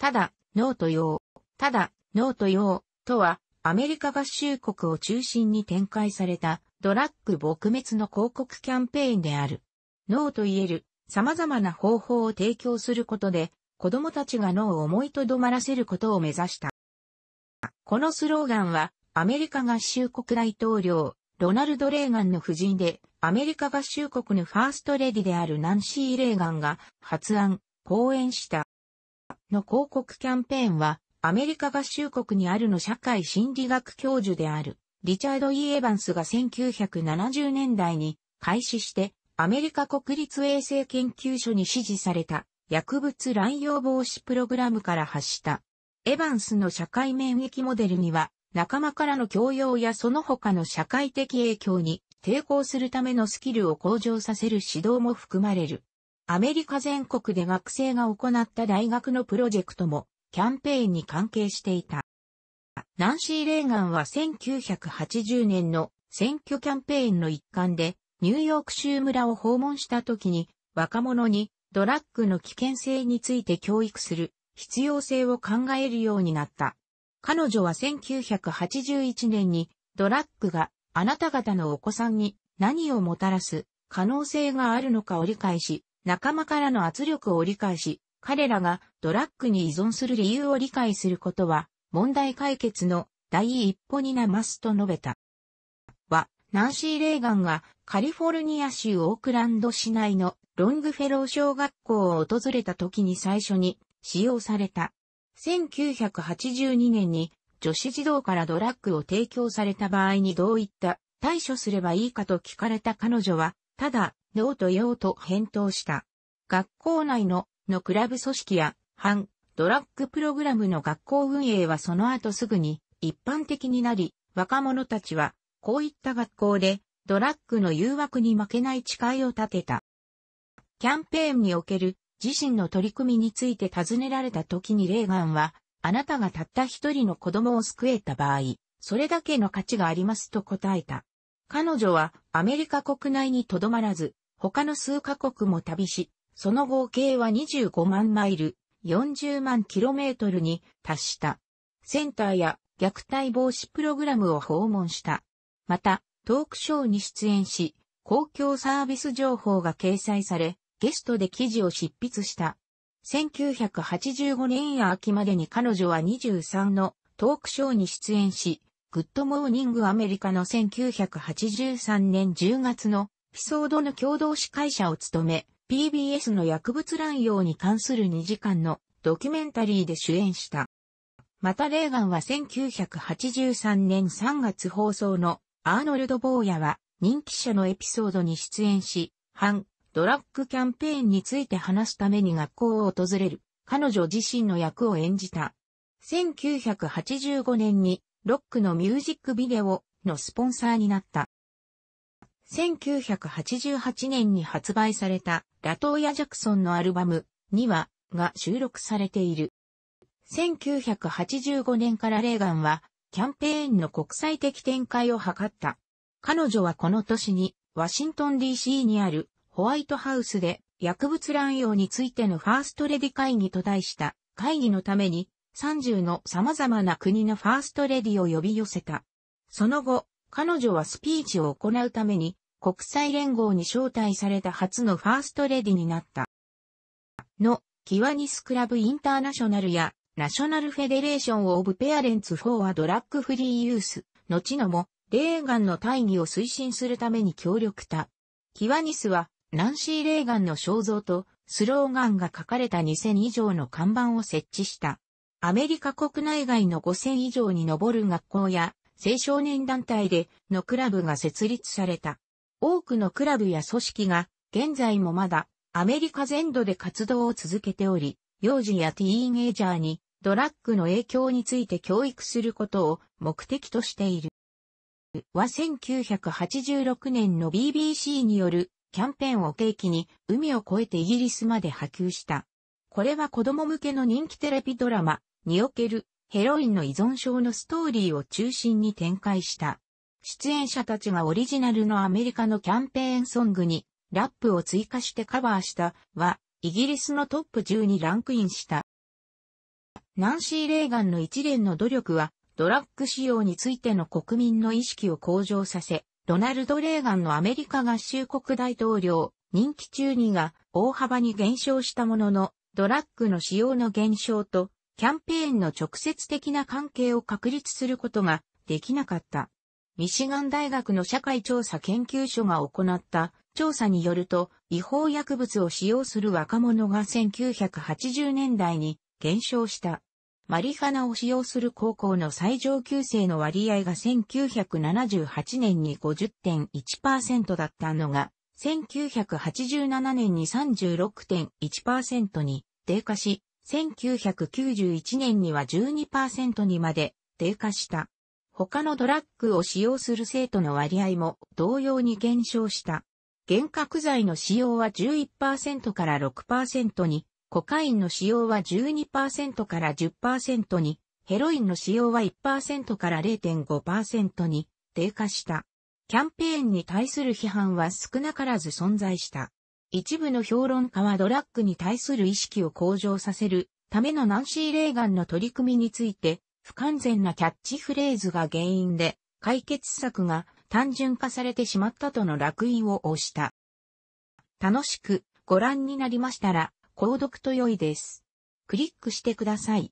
ただ、ノート用、ただ、ノート用、とは、アメリカ合衆国を中心に展開された、ドラッグ撲滅の広告キャンペーンである。脳と言える、様々な方法を提供することで、子供たちが脳を思いとどまらせることを目指した。このスローガンは、アメリカ合衆国大統領、ロナルド・レーガンの夫人で、アメリカ合衆国のファーストレディであるナンシー・レーガンが発案、講演した。の広告キャンペーンは、アメリカ合衆国にあるの社会心理学教授である、リチャード・イ・エヴァンスが1970年代に開始して、アメリカ国立衛生研究所に支持された薬物乱用防止プログラムから発した。エヴァンスの社会免疫モデルには、仲間からの教養やその他の社会的影響に抵抗するためのスキルを向上させる指導も含まれる。アメリカ全国で学生が行った大学のプロジェクトもキャンペーンに関係していた。ナンシー・レーガンは1980年の選挙キャンペーンの一環でニューヨーク州村を訪問した時に若者にドラッグの危険性について教育する必要性を考えるようになった。彼女は1981年にドラッグがあなた方のお子さんに何をもたらす可能性があるのかを理解し、仲間からの圧力を理解し、彼らがドラッグに依存する理由を理解することは、問題解決の第一歩になますと述べた。は、ナンシー・レーガンがカリフォルニア州オークランド市内のロングフェロー小学校を訪れた時に最初に使用された。1982年に女子児童からドラッグを提供された場合にどういった対処すればいいかと聞かれた彼女は、ただノーと用と返答した。学校内の、のクラブ組織や、反、ドラッグプログラムの学校運営はその後すぐに一般的になり、若者たちは、こういった学校で、ドラッグの誘惑に負けない誓いを立てた。キャンペーンにおける自身の取り組みについて尋ねられた時にレーガンは、あなたがたった一人の子供を救えた場合、それだけの価値がありますと答えた。彼女はアメリカ国内にとどまらず、他の数カ国も旅し、その合計は25万マイル、40万キロメートルに達した。センターや虐待防止プログラムを訪問した。また、トークショーに出演し、公共サービス情報が掲載され、ゲストで記事を執筆した。1985年秋までに彼女は23のトークショーに出演し、グッドモーニングアメリカの1983年10月のピソードの共同司会者を務め、PBS の薬物乱用に関する2時間のドキュメンタリーで主演した。またレーガンは1983年3月放送のアーノルド・ボーヤは人気者のエピソードに出演し、反ドラッグキャンペーンについて話すために学校を訪れる彼女自身の役を演じた。1985年にロックのミュージックビデオのスポンサーになった。1988年に発売されたラトーヤ・ジャクソンのアルバム2話が収録されている。1985年からレーガンはキャンペーンの国際的展開を図った。彼女はこの年にワシントン DC にあるホワイトハウスで薬物乱用についてのファーストレディ会議と題した会議のために30の様々な国のファーストレディを呼び寄せた。その後、彼女はスピーチを行うために国際連合に招待された初のファーストレディになった。の、キワニスクラブインターナショナルや、ナショナルフェデレーションオブペアレンツフォーアドラッグフリーユース、後のも、レーガンの大義を推進するために協力た。キワニスは、ナンシー・レーガンの肖像と、スローガンが書かれた2000以上の看板を設置した。アメリカ国内外の5000以上に上る学校や、青少年団体でのクラブが設立された。多くのクラブや組織が、現在もまだ、アメリカ全土で活動を続けており、幼児やティーンエイジャーに、ドラッグの影響について教育することを目的としている。は1986年の BBC によるキャンペーンを契機に海を越えてイギリスまで波及した。これは子供向けの人気テレビドラマにおけるヘロインの依存症のストーリーを中心に展開した。出演者たちがオリジナルのアメリカのキャンペーンソングにラップを追加してカバーしたは、イギリスのトップ10にランクインした。ナンシー・レーガンの一連の努力は、ドラッグ使用についての国民の意識を向上させ、ドナルド・レーガンのアメリカ合衆国大統領、任期中にが大幅に減少したものの、ドラッグの使用の減少と、キャンペーンの直接的な関係を確立することができなかった。ミシガン大学の社会調査研究所が行った調査によると、違法薬物を使用する若者が1980年代に減少した。マリファナを使用する高校の最上級生の割合が1978年に50.1%だったのが、1987年に36.1%に低下し、1991年には12%にまで低下した。他のドラッグを使用する生徒の割合も同様に減少した。幻覚剤の使用は11%から6%に、コカインの使用は12%から10%に、ヘロインの使用は1%から0.5%に低下した。キャンペーンに対する批判は少なからず存在した。一部の評論家はドラッグに対する意識を向上させるためのナンシー・レーガンの取り組みについて不完全なキャッチフレーズが原因で、解決策が単純化されてしまったとの落印を押した。楽しくご覧になりましたら、購読と良いです。クリックしてください。